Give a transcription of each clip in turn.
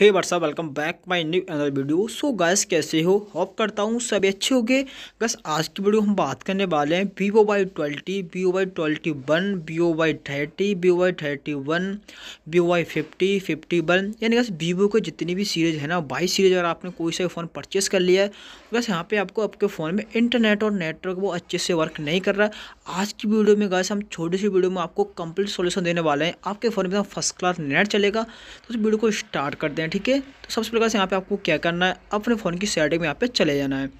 hey Varsha welcome back my new another video so guys कैसे हो hope करता हूँ सभी अच्छे हो गए बस आज की वीडियो हम बात करने वाले हैं Vivo Y twenty Vivo Y twenty one Vivo Y thirty Vivo Y thirty one Vivo Y fifty fifty one यानी बस वीवो के जितनी भी सीरीज़ है ना बाईस सीरीज अगर आपने कोई सा फ़ोन परचेस कर लिया है बस यहाँ पर आपको आपके फ़ोन में इंटरनेट और नेटवर्क वो अच्छे से वर्क नहीं कर रहा है आज की वीडियो में गैस हम छोटी सी वीडियो में आपको कंप्लीट सोल्यूशन देने वाले हैं आपके फ़ोन में फर्स्ट क्लास नेट चलेगा तो वीडियो को स्टार्ट कर दें हैं ठीक है तो सबसे पहले से यहाँ पे आपको क्या करना है अपने फ़ोन की सेटिंग में यहाँ पे चले जाना है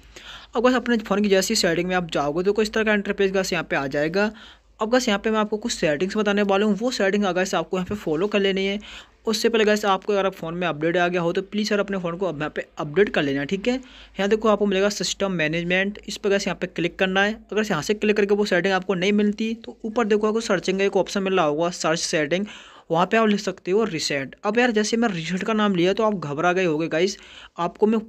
अब बस अपने फ़ोन की जैसी सेटिंग में आप जाओगे तो कुछ इस तरह का इंटरपेज का यहाँ पे आ जाएगा अब बस यहाँ पे मैं आपको कुछ सेटिंग्स बताने वाला हूँ वो सेटिंग अगर से आपको यहाँ पे फॉलो कर लेनी है उससे पहले गैस आपको अगर फ़ोन में अपडेट आ गया हो तो प्लीज़ सर अपने फ़ोन को अब यहाँ पे अपडेट कर लेना ठीक है यहाँ देखो आपको मिलेगा सिस्टम मैनेजमेंट इस पर गैस यहाँ पे क्लिक करना है अगर यहाँ से क्लिक करके वो सेटिंग आपको नहीं मिलती तो ऊपर देखो आपको सर्चिंग का एक ऑप्शन मिल रहा होगा सर्च सेटिंग वहाँ पे आप लिख सकते हो रिसेट अब यार जैसे मैं रिसेट का नाम लिया तो आप घबरा गए होगे गाइस आपको मैं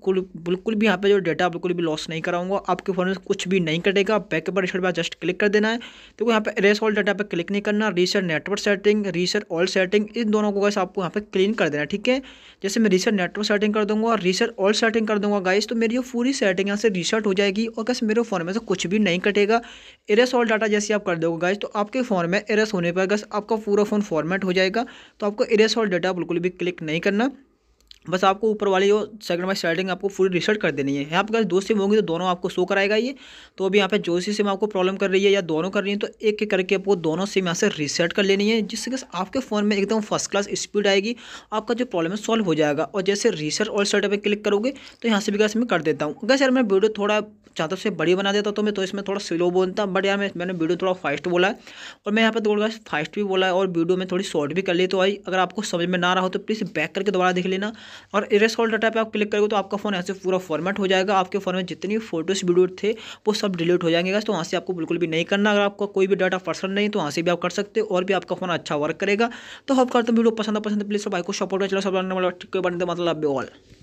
बिल्कुल भी यहाँ पे जो डेटा बिल्कुल भी लॉस नहीं कराऊंगा आपके फ़ोन में कुछ भी नहीं कटेगा बैकअप पर रिसेट पर जस्ट क्लिक कर देना है तो यहाँ पे रेस ऑल डाटा पर क्लिक नहीं करना reset network setting reset all setting इन दोनों को गाइस आपको यहाँ पर क्लीन कर देना ठीक है जैसे मैं रीसेट नेटवर्क सेटिंग कर दूँगा और रीसेट ऑल सेटिंग कर दूँगा गाइस तो मेरी जो पूरी सेटिंग यहाँ से रीसेट हो जाएगी और कैसे मेरे फ़ोन में से कुछ भी नहीं कटेगा एरेस ऑल डाटा जैसे आप कर दोगे गाइस तो आपके फ़ोन में एरेस होने पर गैस आपका पूरा फ़ोन फॉर्मेट हो जाएगा जाएगा तो आपको इरेस ऑल डाटा बिल्कुल भी क्लिक नहीं करना बस आपको ऊपर वाली जो सेकंड बाई स्लाइडिंग आपको पूरी रिसर्ट कर देनी है पर अगर दो सिम होंगी तो दोनों आपको शो कराएगा ये तो अभी यहाँ पे जो सी सिम आपको प्रॉब्लम कर रही है या दोनों कर रही है तो एक एक करके आपको दोनों सिम यहाँ से रिसेट कर लेनी है जिससे आपके फ़ोन में एकदम फर्स्ट क्लास स्पीड आएगी आपका जो प्रॉब्लम है सॉल्व हो जाएगा और जैसे रिसर्च और सेटअप पर क्लिक करोगे तो यहाँ से भी गैस मैं कर देता हूँ अगर यार मैं वीडियो थोड़ा चाहता से बड़ी बना देता तो मैं तो इसमें थोड़ा स्लो बोलता बट यार मैंने वीडियो थोड़ा फास्ट बोला है और मैं यहाँ पर थोड़ा फास्ट भी बोला है और वीडियो में थोड़ी शॉर्ट भी कर ली तो भाई अगर आपको समझ में ना रहा हो तो प्लीज़ बैक करके दोबारा देख लेना और इरेस ऑल डाटा पे आप क्लिक करोगे तो आपका फ़ोन ऐसे पूरा फॉर्मेट हो जाएगा आपके फ़ोन में जितनी फोटोज़ वीडियो थे वो सब डिलीट हो जाएंगे तो वहाँ से आपको बिल्कुल भी नहीं करना अगर आपका कोई भी डाटा पर्सन नहीं तो वहाँ से भी आप कर सकते और भी आपका फ़ोन अच्छा वर्क करेगा तो हम करते हैं वीडियो पसंद पसंद प्लीज़ सब भाई को सपोर्ट चलो सब मतलब ऑल